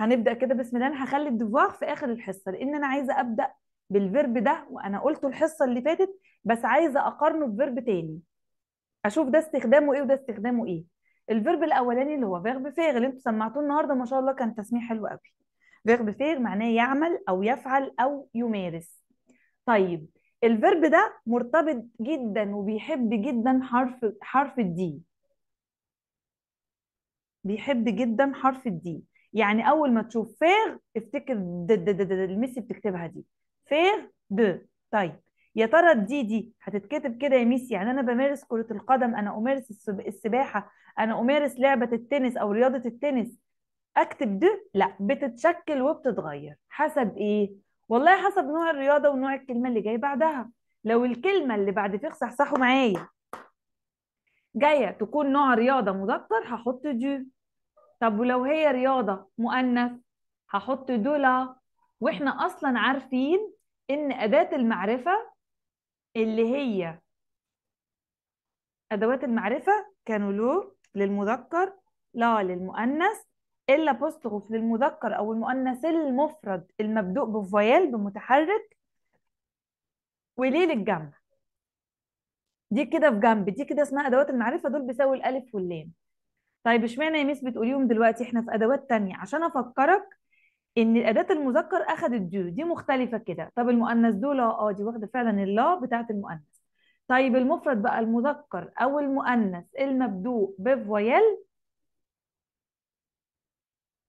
هنبدا كده بسم الله انا هخلي الدفوار في اخر الحصه لان انا عايزه ابدا بالفيرب ده وانا قلته الحصه اللي فاتت بس عايزه اقارنه بفيرب تاني اشوف ده استخدامه ايه وده استخدامه ايه الفيرب الاولاني اللي هو فيرب فيغ اللي انتوا سمعتوه النهارده ما شاء الله كان تسميع حلو قوي فيرب فيغ معناه يعمل او يفعل او يمارس طيب الفيرب ده مرتبط جدا وبيحب جدا حرف حرف الدي بيحب جدا حرف الدي يعني اول ما تشوف فيغ افتكر د د د د الميسي بتكتبها دي فيغ ب طيب يا ترى الدي دي هتتكتب كده يا ميسي يعني انا بمارس كرة القدم انا امارس السباحة انا امارس لعبة التنس او رياضة التنس اكتب د لا بتتشكل وبتتغير حسب ايه والله حسب نوع الرياضة ونوع الكلمة اللي جاي بعدها لو الكلمة اللي بعد فيغ صحصحوا معايا جاية تكون نوع رياضة مذكر هحط دو طب ولو هي رياضة مؤنث هحط دولا واحنا اصلا عارفين ان اداة المعرفة اللي هي ادوات المعرفة كانوا لو للمذكر لا للمؤنث الا بوستغوف للمذكر او المؤنث المفرد المبدوء بفيال بمتحرك وليه للجمع دي كده في جنب دي كده اسمها ادوات المعرفة دول بيساوي الالف واللام طيب اشمعنى يا ميس بتقوليهم دلوقتي احنا في ادوات تانية عشان افكرك ان الاداه المذكر اخذت دو دي مختلفه كده طب المؤنث دول اه, آه، دي واخده فعلا اللا آه بتاعه المؤنث طيب المفرد بقى المذكر او المؤنث المبدوء بفويل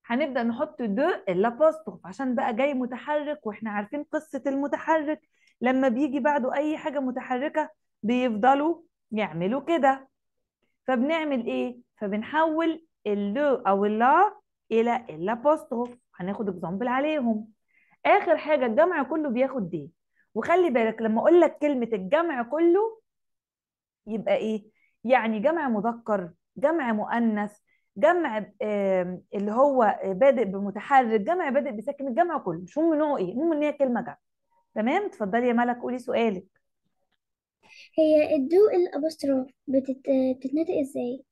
هنبدا نحط دو الابوستروف عشان بقى جاي متحرك واحنا عارفين قصه المتحرك لما بيجي بعده اي حاجه متحركه بيفضلوا يعملوا كده فبنعمل ايه فبنحول اللو او اللا الى الابوستروف هناخد اكزامبل عليهم اخر حاجه الجمع كله بياخد دي وخلي بالك لما اقول لك كلمه الجمع كله يبقى ايه يعني جمع مذكر جمع مؤنث جمع اللي هو بادئ بمتحرك جمع بادئ بساكن الجمع كله مش هم نوع ايه المهم ان هي كلمه جمع تمام اتفضلي يا ملك قولي سؤالك هي الدو الابوستروف بتتنطق إزاي؟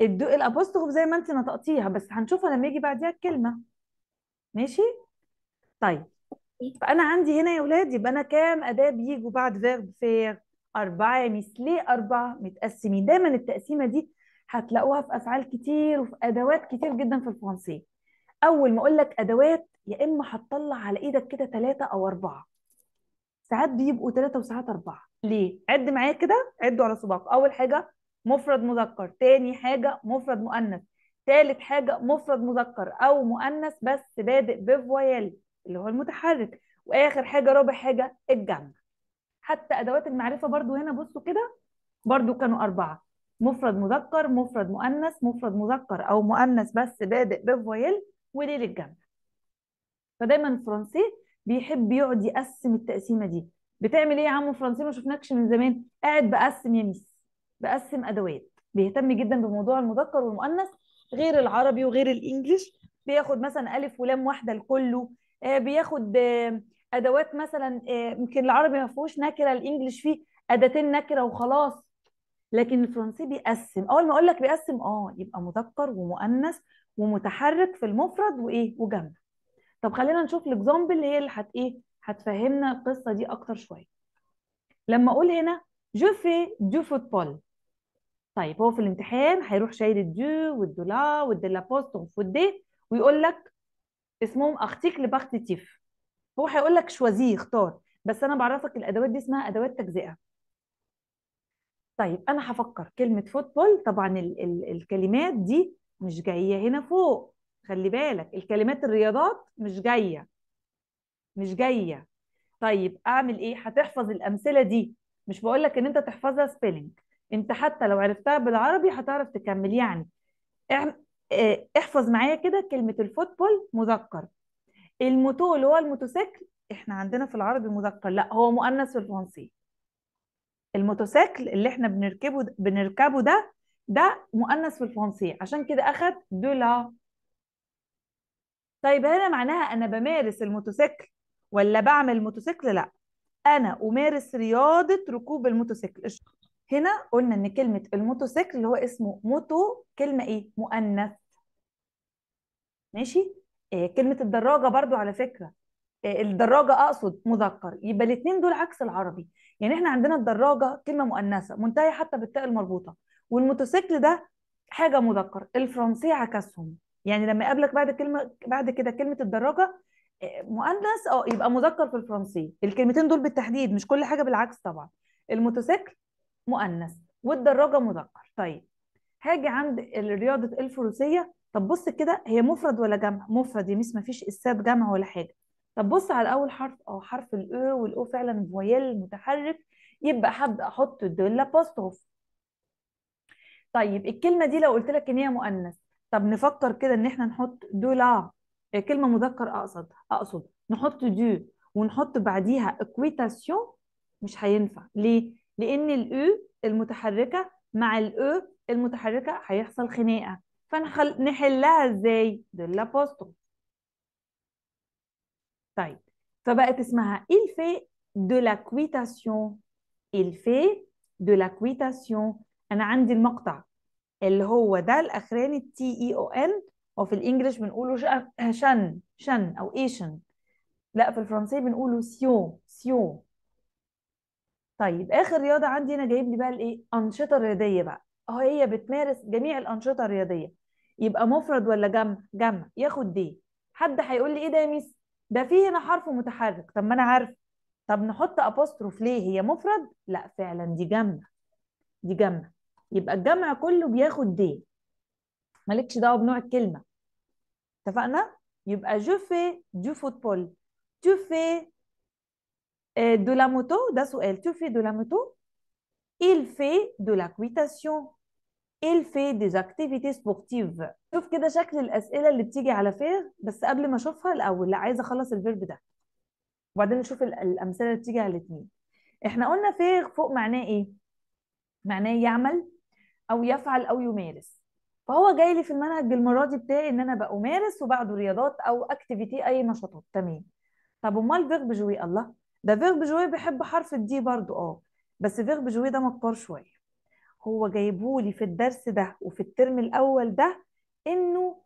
الدو الابوستروف زي ما أنت نطقتيها بس هنشوفها لما يجي بعديها الكلمة ماشي؟ طيب فأنا عندي هنا يا اولاد يبقى أنا كام أداة بيجوا بعد فيرب فير؟ أربعة ميس ليه أربعة متقسمين؟ دايما التقسيمة دي هتلاقوها في أفعال كتير وفي أدوات كتير جدا في الفرنسية أول ما أقول لك أدوات يا إما هتطلع على إيدك كده ثلاثة أو أربعة ساعات بيبقوا ثلاثة وساعات أربعة ليه عد معايا كده عدوا على حاجة مفرد مذكر، اول حاجه مفرد مذكر تاني حاجه مفرد مؤنث تالت حاجه مفرد مذكر او مؤنث بس بادئ بفويال اللي هو المتحرك واخر حاجه رابع حاجه الجمع حتى ادوات المعرفه برضو هنا بصوا كده برضو كانوا اربعه مفرد مذكر مفرد مؤنث مفرد مذكر او مؤنث بس بادئ بفويل وليل الجمع فدايما الفرنسي بيحب يقعد يقسم التقسيمه دي بتعمل ايه يا عم فرانسي ما شفناكش من زمان قاعد بقسم يا ميس بقسم ادوات بيهتم جدا بموضوع المذكر والمؤنث غير العربي وغير الانجليش بياخد مثلا الف ولام واحده لكله آه، بياخد آه، ادوات مثلا آه، يمكن العربي ما فيهوش نكره الانجليش فيه اداتين نكره وخلاص لكن الفرنسي بيقسم اول ما اقول لك بيقسم اه يبقى مذكر ومؤنث ومتحرك في المفرد وايه وجمع طب خلينا نشوف الاكزامبل اللي هي اللي هت ايه هتفهمنا القصه دي اكتر شويه لما اقول هنا جو في دو فوتبول طيب هو في الامتحان هيروح شايل الدو والدولا والدلا بوست والدي ويقول لك اسمهم اختيكل باختيتيف هو هيقول لك شوازيه اختار بس انا بعرفك الادوات دي اسمها ادوات تجزئه طيب انا هفكر كلمه فوتبول طبعا ال ال الكلمات دي مش جايه هنا فوق خلي بالك الكلمات الرياضات مش جايه مش جايه طيب اعمل ايه هتحفظ الامثله دي مش بقول لك ان انت تحفظها سبيلنج انت حتى لو عرفتها بالعربي هتعرف تكمل يعني آه، احفظ معايا كده كلمه الفوتبول مذكر الموتو اللي هو الموتوسيكل احنا عندنا في العربي مذكر لا هو مؤنث في الفرنسي الموتوسيكل اللي احنا بنركبه بنركبه ده ده مؤنث في الفرنسي عشان كده اخد دولا طيب هنا معناها انا بمارس الموتوسيكل ولا بعمل موتوسيكل لا انا امارس رياضه ركوب الموتوسيكل هنا قلنا ان كلمه الموتوسيكل اللي هو اسمه موتو كلمه ايه مؤنث ماشي إيه كلمه الدراجه برضو على فكره إيه الدراجه اقصد مذكر يبقى الاثنين دول عكس العربي يعني احنا عندنا الدراجه كلمه مؤنثه منتهيه حتى بالتاء المربوطه والموتوسيكل ده حاجه مذكر الفرنسي عكسهم يعني لما يقابلك بعد كلمه بعد كده كلمه الدراجه مؤنث اه يبقى مذكر في الفرنسي الكلمتين دول بالتحديد مش كل حاجه بالعكس طبعا الموتوسيكل مؤنث والدراجه مذكر طيب هاجي عند رياضه الفروسيه طب بص كده هي مفرد ولا جمع مفرد يا ميس مفيش اسات جمع ولا حاجه طب بص على اول حرف اه حرف الاو والاو فعلا فويل متحرك يبقى هبدا احط الابوستروف طيب الكلمه دي لو قلت لك ان هي مؤنث طب نفكر كده ان احنا نحط دولار كلمه مذكر اقصد اقصد نحط دو ونحط بعديها اكويتاسيون مش هينفع ليه لان الاو المتحركه مع الاو e المتحركه هيحصل خناقه فنحلها ازاي بالابوستروف طيب فبقت اسمها il fait de la quitation il fait de la quitation انا عندي المقطع اللي هو ده الاخراني تي اي او ان وفي الانجليش بنقوله شن شن او ايشن لا في الفرنسيه بنقوله سيو سيو طيب اخر رياضه عندي انا جايب لي بقى الايه انشطه رياضيه بقى اه هي بتمارس جميع الانشطه الرياضيه يبقى مفرد ولا جمع جمع ياخد دي حد هيقول لي ايه ده يا ميس ده فيه هنا حرف متحرك طب ما انا عارف طب نحط ابوستروف ليه هي مفرد لا فعلا دي جمع دي جمع يبقى الجمع كله بياخد دي مالكش دعوه بنوع الكلمه اتفقنا يبقى جو في دو فوتبول tu fais euh, de la moto ده سؤال tu fais de la moto il fait de la course il fait des activités sportives شوف كده شكل الاسئله اللي بتيجي على فير بس قبل ما اشوفها الاول لا عايزه اخلص الفيرب ده وبعدين نشوف الامثله اللي بتيجي على الاثنين احنا قلنا فير فوق معناه ايه معناه يعمل او يفعل او يمارس فهو جاي لي في المنهج المرادي بتاعي ان انا بمارس وبعده رياضات او اكتيفيتي اي نشاطات تمام طب امال فيرب جوي الله ده فيرب جوي بيحب حرف الدي برضه اه بس فيرب جوي ده مكبر شويه هو جايبه لي في الدرس ده وفي الترم الاول ده انه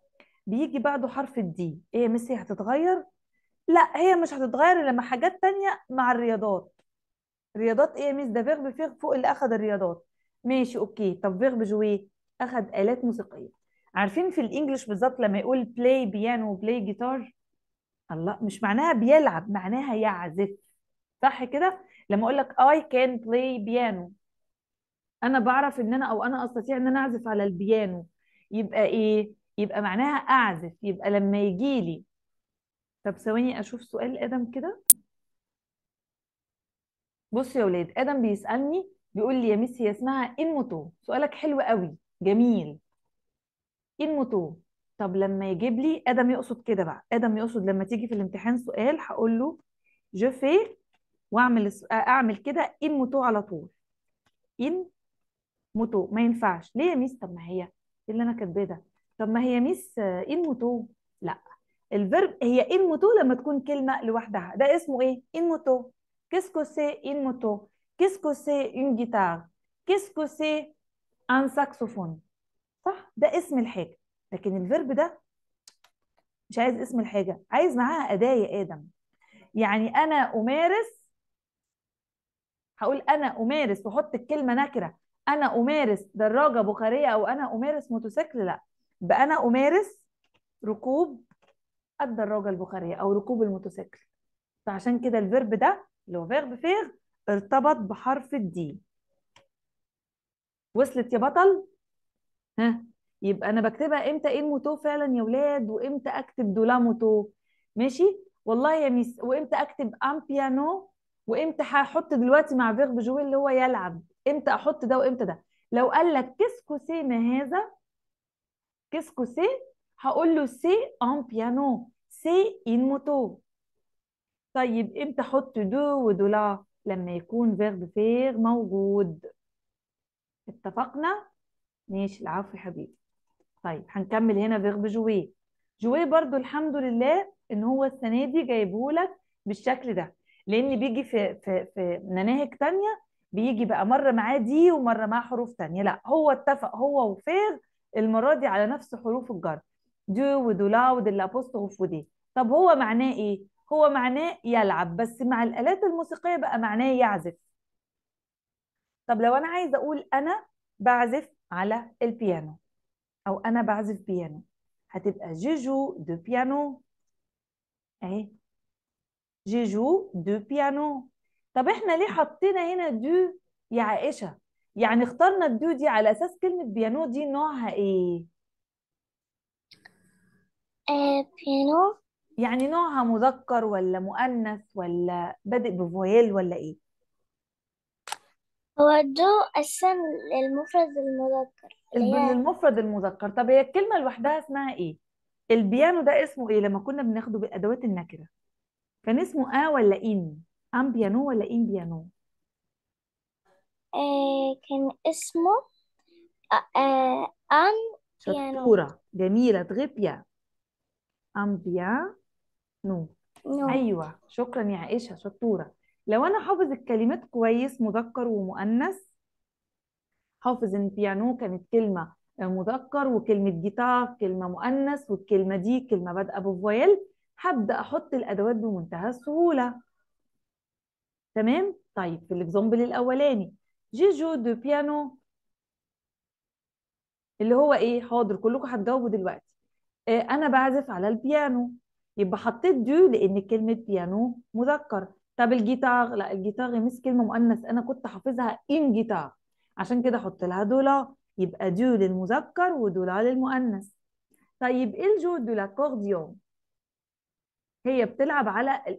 بيجي بعده حرف الدي ايه يا ميسي هتتغير لا هي مش هتتغير لما حاجات تانية مع الرياضات رياضات ايه يا ميس ده فيغ فوق اللي اخذ الرياضات ماشي اوكي طب فيغ جوي اخذ آلات موسيقية عارفين في الانجليش بالظبط لما يقول بلاي بيانو بلاي جيتار الله مش معناها بيلعب معناها يعزف صح كده لما اقول لك اي كان بلاي بيانو انا بعرف ان انا او انا استطيع ان انا اعزف على البيانو يبقى ايه يبقى معناها اعزف يبقى لما يجي لي طب ثواني اشوف سؤال ادم كده بص يا ولاد ادم بيسالني بيقول لي يا ميسي اسمها ان موتو سؤالك حلو قوي جميل ان إيه موتو طب لما يجيب لي ادم يقصد كده بقى ادم يقصد لما تيجي في الامتحان سؤال هقول له جو في واعمل اعمل كده ان موتو على طول ان موتو ما ينفعش ليه يا ميس طب ما هي إيه اللي انا كاتباه ده طب ما هي ميس ان موتو لا الفيرب هي ان موتو لما تكون كلمه لوحدها ده اسمه ايه ان موتو كيسكو سي ان موتو كيسكو سي اون جيتار كيسكو سي ان ساكسوفون صح ده اسم الحاجه لكن الفيرب ده مش عايز اسم الحاجه عايز معاها اداه يا ادم يعني انا امارس هقول انا امارس واحط الكلمه نكره انا امارس دراجه بخاريه او انا امارس موتوسيكل لا يبقى انا امارس ركوب الدراجه البخاريه او ركوب الموتوسيكل فعشان كده الفيرب ده اللي هو فيرب فيغ ارتبط بحرف الدي وصلت يا بطل ها يبقى انا بكتبها امتى ان إيه موتو فعلا يا ولاد وامتى اكتب دولا موتو ماشي والله يا ميس وامتى اكتب ام بيانو وامتى هحط دلوقتي مع فيرب جوي اللي هو يلعب امتى احط ده وامتى ده لو قال لك كيسكو سي ما هذا كيسكو سي هقول له سي ان بيانو سي ان موتو طيب امتى احط دو ودولا لما يكون فيرب فير موجود اتفقنا ماشي العفو يا حبيبي طيب هنكمل هنا فيرب جوي جوي برضو الحمد لله ان هو السنه دي جايبهولك بالشكل ده لان بيجي في في في مناهج ثانيه بيجي بقى مره معاه دي ومره معاه حروف ثانيه لا هو اتفق هو وفير المره دي على نفس حروف الجر دو ودولا ودلابوستروف ودي طب هو معناه ايه هو معناه يلعب بس مع الالات الموسيقيه بقى معناه يعزف طب لو انا عايزه اقول انا بعزف على البيانو او انا بعزف بيانو هتبقى جيجو دو بيانو اهي جيجو دو بيانو طب احنا ليه حطينا هنا دو يا عائشه يعني اخترنا الدو دي على اساس كلمه بيانو دي نوعها ايه آه، بيانو يعني نوعها مذكر ولا مؤنث ولا بادئ بفويل ولا ايه هو دو اسم المفرد المذكر اللي المفرد المذكر طب هي الكلمة لوحدها اسمها ايه؟ البيانو ده اسمه ايه لما كنا بناخده بادوات النكرة؟ كان اسمه آ ولا إن؟ آم بيانو ولا إن بيانو؟ آه، كان اسمه آه أن بيانو شطورة جميلة تغي آم بيانو نو أيوة شكرا يا عائشة شطورة لو انا حافظ الكلمات كويس مذكر ومؤنث حافظ ان بيانو كانت كلمه آه، مذكر وكلمه جيتار كلمه مؤنث والكلمه دي كلمه بادئه بفويل هبدا احط الادوات بمنتهى السهوله تمام طيب في الاكزامبل الاولاني جيجو دو بيانو اللي هو ايه حاضر كلكم هتجاوبوا دلوقتي آه، انا بعزف على البيانو يبقى حطيت دو لان كلمه بيانو مذكر طب الجيتار لا الجيتار مس كلمه مؤنث انا كنت حافظها ان جيتار عشان كده احط لها دولا يبقى دو للمذكر ودولا للمؤنث طيب إيه الجو دو لاكورديون هي بتلعب على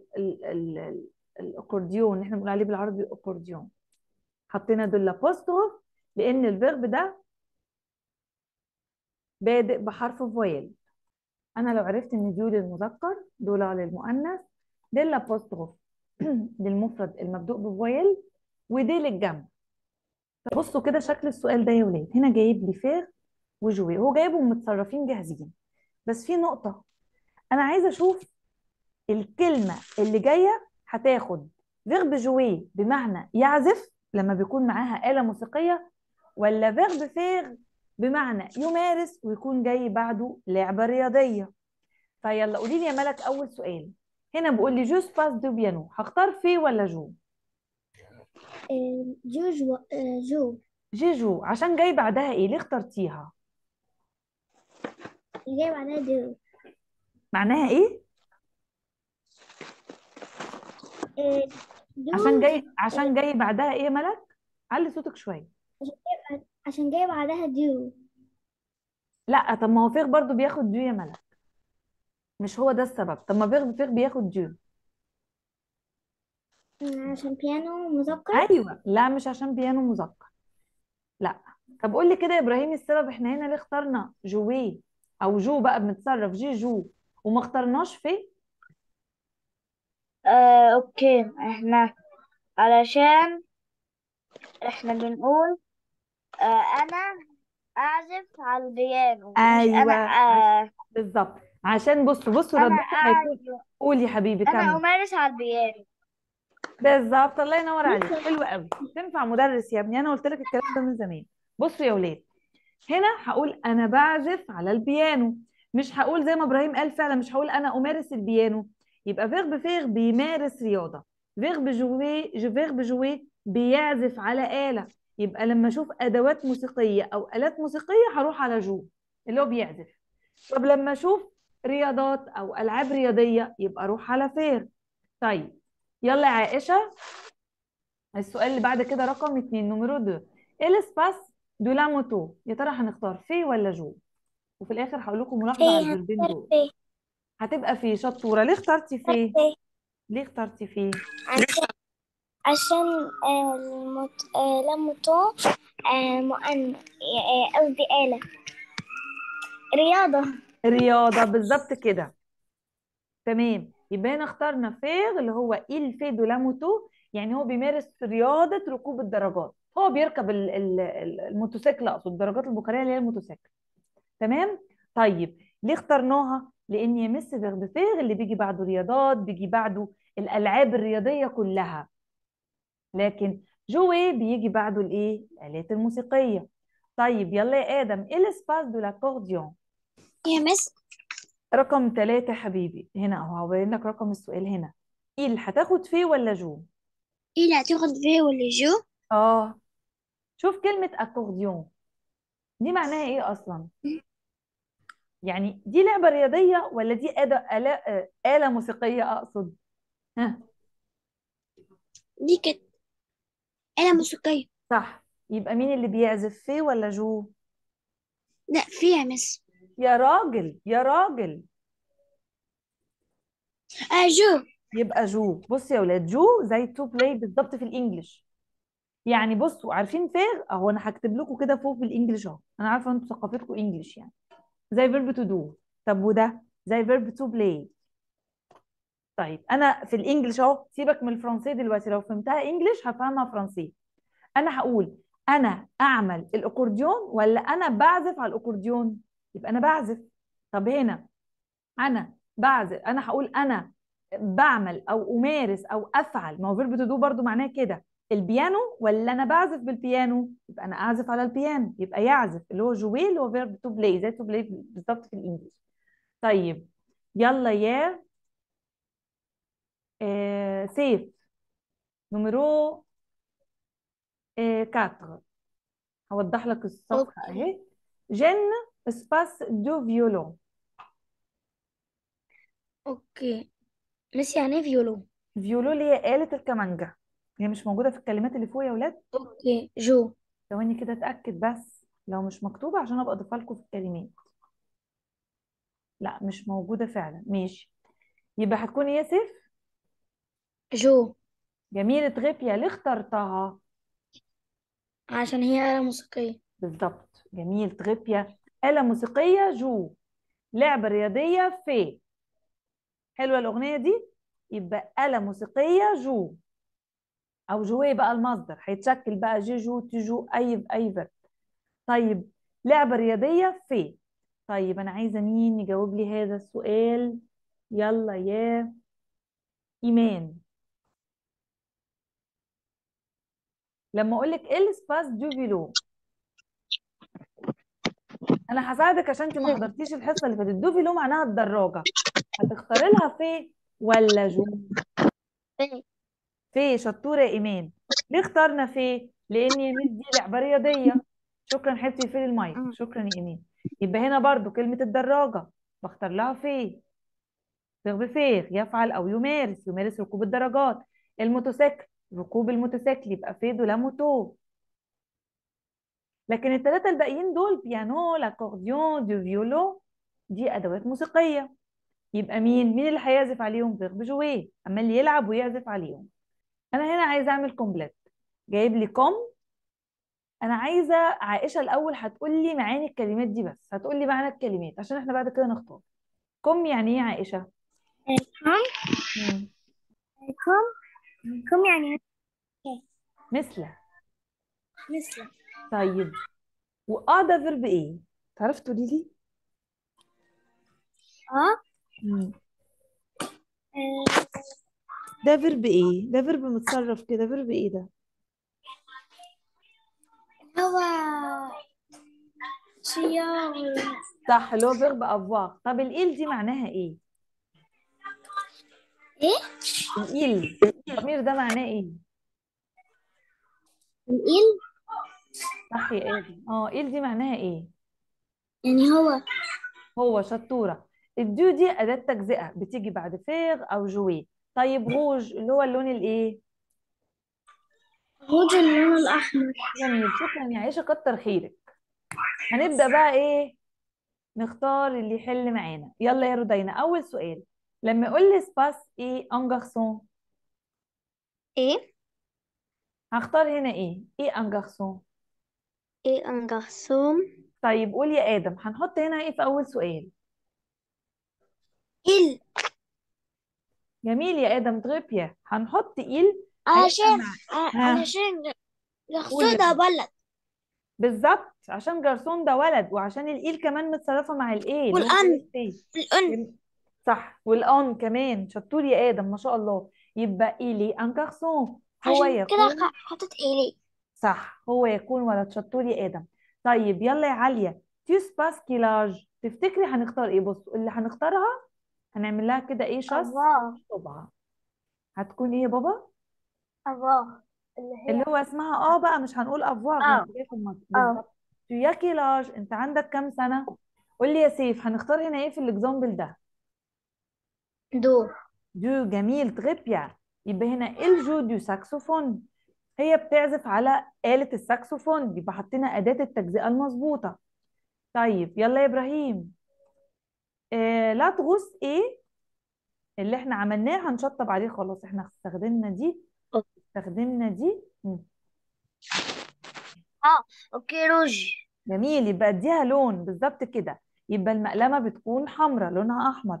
الاكورديون احنا بنقول عليه بالعربي اكورديون حطينا دولا بوستروف لان الفيرب ده بادئ بحرف فويل انا لو عرفت ان دو للمذكر دولا للمؤنث دولا بوستروف للمفرد المبدوء بفويل ودي للجمع فبصوا كده شكل السؤال ده يا ولاد هنا جايب لي فيغ وجوي هو جايبهم متصرفين جاهزين بس في نقطة أنا عايزة أشوف الكلمة اللي جاية هتاخد فيرب جوي بمعنى يعزف لما بيكون معاها آلة موسيقية ولا فيرب فيغ بمعنى يمارس ويكون جاي بعده لعبة رياضية فيلا قولي لي يا ملك أول سؤال هنا بقول لي جوز باس دو بيانو هختار في ولا جو آه، جو آه، جو جو جو عشان جاي بعدها ايه ليه اخترتيها جاي بعدها دو معناها ايه آه، عشان جاي عشان جاي بعدها ايه يا ملك علي صوتك شويه عشان جاي بعدها دو لا طب ما هو فيغ برضه بياخد دو يا ملك مش هو ده السبب طب ما فيغ فيغ بياخد ديو عشان بيانو مذكر ايوه لا مش عشان بيانو مذكر لا طب قول لي كده يا ابراهيم السبب احنا هنا ليه اخترنا جوي او جو بقى بنتصرف جي جو وما اخترناش في آه، اوكي احنا علشان احنا بنقول آه، انا اعزف على البيانو ايوه آه، بالظبط عشان بصوا بصوا أنا هيكون قولي يا حبيبي أنا كمل أمارس على البيانو بالظبط الله ينور عليك حلو قوي تنفع مدرس يا ابني أنا قلت لك الكلام ده من زمان بصوا يا ولاد هنا هقول أنا بعزف على البيانو مش هقول زي ما إبراهيم قال فعلا مش هقول أنا أمارس البيانو يبقى فيرب فيغ بيمارس رياضة فيرب جوي فيرب جوي بيعزف على آلة يبقى لما أشوف أدوات موسيقية أو آلات موسيقية هروح على جو اللي هو بيعزف طب لما أشوف رياضات او العاب رياضيه يبقى روح على فير طيب يلا يا عائشه السؤال اللي بعد كده رقم اتنين نمرو 2 إيه الاسباس دو لا موتو يا ترى هنختار في ولا جو وفي الاخر هقول لكم ملاحظه على الفيربين دول هتبقى في شطوره ليه اخترتي في ليه اخترتي في عشان عشان آه، المت... آه، لا موتو آه، مؤنث قصدي آلة رياضة رياضة بالظبط كده تمام يبقى هنا اخترنا فيغ اللي هو إيل دو لاموتو يعني هو بيمارس رياضة ركوب الدرجات هو بيركب الموتوسيكل أقصد الدرجات البخارية اللي هي الموتوسيكل تمام طيب ليه اخترناها؟ لأن يمس فيغ بفيغ اللي بيجي بعده رياضات بيجي بعده الألعاب الرياضية كلها لكن جوي بيجي بعده الإيه؟ الآلات الموسيقية طيب يلا يا آدم إيه الاسباس دو لاكورديون؟ يا مس رقم ثلاثة حبيبي هنا اهو هبين لك رقم السؤال هنا ايه اللي هتاخد فيه ولا جو ايه اللي هتاخد فيه ولا جو اه شوف كلمة اكورديون دي معناها ايه اصلا يعني دي لعبة رياضية ولا دي آلة آلة, آلة موسيقية اقصد ها دي كانت آلة موسيقية صح يبقى مين اللي بيعزف فيه ولا جو لا يا مس يا راجل يا راجل أجو آه، جو يبقى جو بص يا ولاد جو زي تو بلاي بالظبط في الانجليش يعني بصوا عارفين فير اهو انا هكتب لكم كده فوق الانجليش اهو انا عارفه انتوا ثقافتكم انجليش يعني زي فيرب تو دو طب وده زي فيرب تو بلاي طيب انا في الانجليش اهو سيبك من الفرنسي دلوقتي لو فهمتها انجليش هفهمها فرنسي انا هقول انا اعمل الاكورديون ولا انا بعزف على الاكورديون يبقى انا بعزف طب هنا انا بعزف انا هقول انا بعمل او امارس او افعل ما هو فيرب تو دو برضه معناه كده البيانو ولا انا بعزف بالبيانو يبقى انا اعزف على البيانو يبقى يعزف اللي هو جويل هو فيرب تو بلاي زي تو بلاي بالظبط في الانجليزي طيب يلا يا آه سيف نمرو 4 آه، هوضح لك الصفحه اهي جن اسباس دو فيولون اوكي ماشي يعني ايه فيولو فيولو اللي هي آلة الكمانجا هي مش موجودة في الكلمات اللي فوق يا ولاد اوكي جو ثواني كده اتأكد بس لو مش مكتوبة عشان ابقى اضيفها لكم في الكلمات لا مش موجودة فعلا ماشي يبقى هتكون ايه يا سيف جو جميلة غيبيا ليه اخترتها عشان هي آلة موسيقية بالظبط جميل غيبيا آلة موسيقية جو لعبة رياضية في حلوة الأغنية دي يبقى آلة موسيقية جو أو جوي إيه بقى المصدر هيتشكل بقى جي جو تي جو أي أي فيرب طيب لعبة رياضية في طيب أنا عايزة مين يجاوب لي هذا السؤال يلا يا إيمان لما أقول لك إيه باس دو فيلو انا هساعدك عشان انت ما حضرتيش الحصه اللي فاتت دوفي له معناها الدراجه هتختاري لها في ولا جو إيه. في شطوره ايمان ليه اخترنا في لان ايمان دي لعبه رياضيه شكرا حبيبتي في المايك شكرا يا ايمان يبقى هنا برضو كلمه الدراجه بختار لها في فيغ بفيغ يفعل او يمارس يمارس ركوب الدرجات الموتوسيكل ركوب الموتوسيكل يبقى في دولا موتو لكن الثلاثة الباقيين دول بيانو لاكورديون دو فيولو دي أدوات موسيقية يبقى مين مين اللي هيعزف عليهم غير أما عمال يلعب ويعزف عليهم أنا هنا عايزة أعمل كومبلت جايب لي كوم أنا عايزة عائشة الأول هتقول لي معاني الكلمات دي بس هتقول لي معنى الكلمات عشان إحنا بعد كده نختار كوم يعني إيه عائشة؟ كوم كوم كوم يعني مثله مثله طيب واه ده فيرب ايه تعرف تقولي لي اه, آه. ده فيرب ايه ده فيرب متصرف كده فيرب ايه ده هو شياو صح اللي هو فيرب أفواغ، طب الايل دي معناها ايه ايه الايل الضمير ده معناه ايه الايل صح يا ادي اه ايه دي معناها إيه؟ يعني هو هو شطورة الدو دي أداة تجزئة بتيجي بعد فيغ أو جوي طيب غوج اللي هو اللون الإيه؟ غوج اللون الأحمر جميل شكرا يا عيشة كتر خيرك هنبدأ بقى إيه؟ نختار اللي يحل معانا يلا يا رودينا أول سؤال لما اقول لي سباس إيه أن غارسون إيه؟ هختار هنا إيه؟ إيه أن غارسون؟ ايه ان غارسون طيب قول يا آدم هنحط هنا ايه في أول سؤال ال جميل يا آدم طيب يا هنحط إيل علشان مع ها علشان قول يا ده ولد بلد بالظبط عشان جرسون ده ولد وعشان الإيل كمان متصرفة مع الإيل والان الان صح والآن كمان شطور يا آدم ما شاء الله يبقى إيلي أن غارسون هو عشان كده يكون حطيت إيلي صح هو يكون ولد شطور يا ادم طيب يلا يا عليا تيوس باسكيلاج تفتكري هنختار ايه بص اللي هنختارها هنعمل لها كده ايه شص الله هتكون ايه يا بابا افواه اللي هي... اللي هو اسمها اه بقى مش هنقول افواج ما اه انت إيه آه. بالظبط انت عندك كام سنه قول لي يا سيف هنختار هنا ايه في الاكزامبل ده دو دو جميل تري يبقى هنا الجو دو ساكسوفون هي بتعزف على آلة الساكسفون يبقى حطينا أداة التجزئة المظبوطة طيب يلا يا إبراهيم آه لا تغوص إيه اللي إحنا عملناه هنشطب عليه خلاص إحنا استخدمنا دي استخدمنا دي اه اوكي روج جميل يبقى اديها لون بالظبط كده يبقى المقلمه بتكون حمراء لونها احمر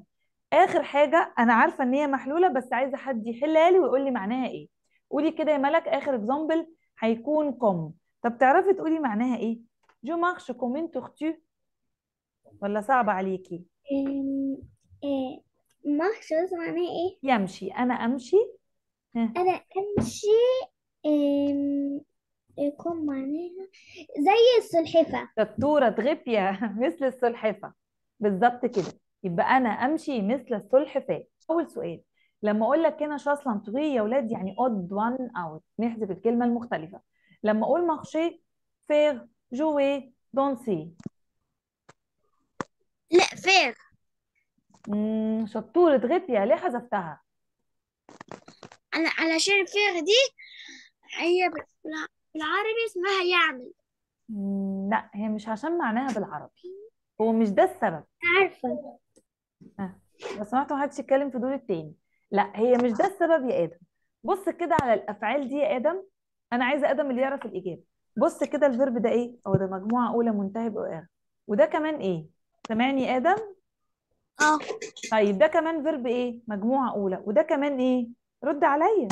اخر حاجه انا عارفه ان هي محلوله بس عايزه حد يحلها لي ويقول لي معناها ايه قولي كده يا ملك اخر اكزامبل هيكون كوم طب تعرفي تقولي معناها ايه جو مارش كومين تورتو ولا صعب عليكي مارش إيه، إيه، معناها ايه يمشي انا امشي انا امشي يكون إيه، معناها زي السلحفة شطورة تغبية مثل السلحفة بالظبط كده يبقى أنا أمشي مثل السلحفاة أول سؤال لما اقول لك هنا شاصلا تغي يا اولاد يعني اود وان اوت نحذف الكلمه المختلفه لما اقول مارشي فير جوي دونسي لا فير امم شطوره غيبيا ليه حذفتها على علشان فير دي هي بالعربي اسمها يعمل لا هي مش عشان معناها بالعربي هو مش ده السبب عارفه آه، لو سمحتوا محدش يتكلم في دور التاني لا هي مش ده السبب يا ادم بص كده على الافعال دي يا ادم انا عايزه ادم اللي يعرف الاجابه بص كده الفيرب ده ايه هو ده مجموعه اولى منتهى باغ وده كمان ايه سامعني ادم اه طيب ده كمان فيرب ايه مجموعه اولى وده كمان ايه رد عليا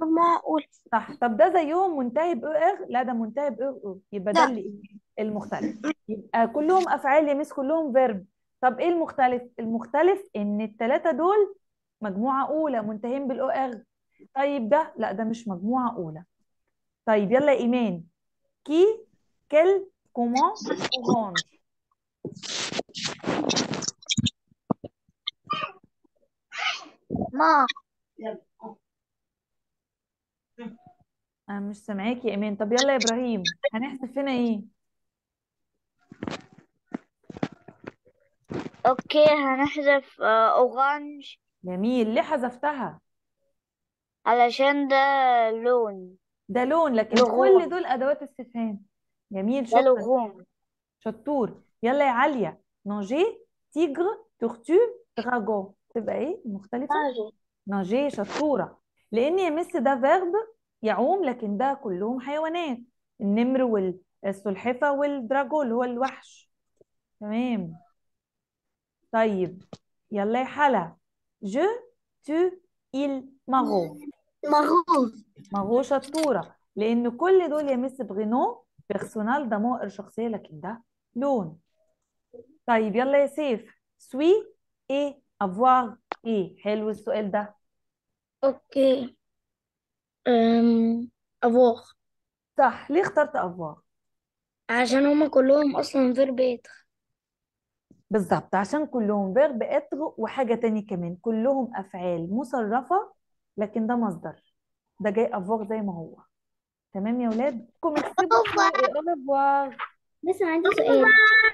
مجموعه اولى صح طب ده زيهم منتهي إيه باغ لا ده منتهي ب إيه يبقى ده اللي إيه؟ المختلف يبقى كلهم افعال يا مس كلهم فيرب طب ايه المختلف المختلف ان الثلاثه دول مجموعه اولى منتهين بالاو ار طيب ده لا ده مش مجموعه اولى طيب يلا ايمان كي كل كومون كومون ما انا مش سامعاك يا ايمان طب يلا يا ابراهيم هنحذف هنا ايه اوكي هنحذف آه، اورانج جميل ليه حذفتها علشان ده لون ده لون لكن لغوم كل دول ادوات استفهام جميل ده شاطر لغوم شطور يلا يا عليا نانجي تيجر تورتو دراجون تبقى ايه مختلفة نانجي شطورة لان يا مس ده فيرب يعوم لكن ده كلهم حيوانات النمر والسلحفة والدراجون اللي هو الوحش تمام طيب يلا يا حلا جو تو il مارو مارو مارو شطورة لأن كل دول يا مس بغينو بيرسونال ده مؤر شخصية لكن ده لون طيب يلا يا سيف سوي ايه افوار ايه حلو السؤال ده اوكي أم... افوار صح ليه اخترت افوار عشان هما كلهم اصلا فيربيتر بالظبط عشان كلهم فيرب اتر وحاجة تاني كمان كلهم أفعال مصرفة لكن ده مصدر ده جاي أفواغ زي ما هو تمام يا ولاد؟ كوميكسي بقى أفواغ بس عندي سؤال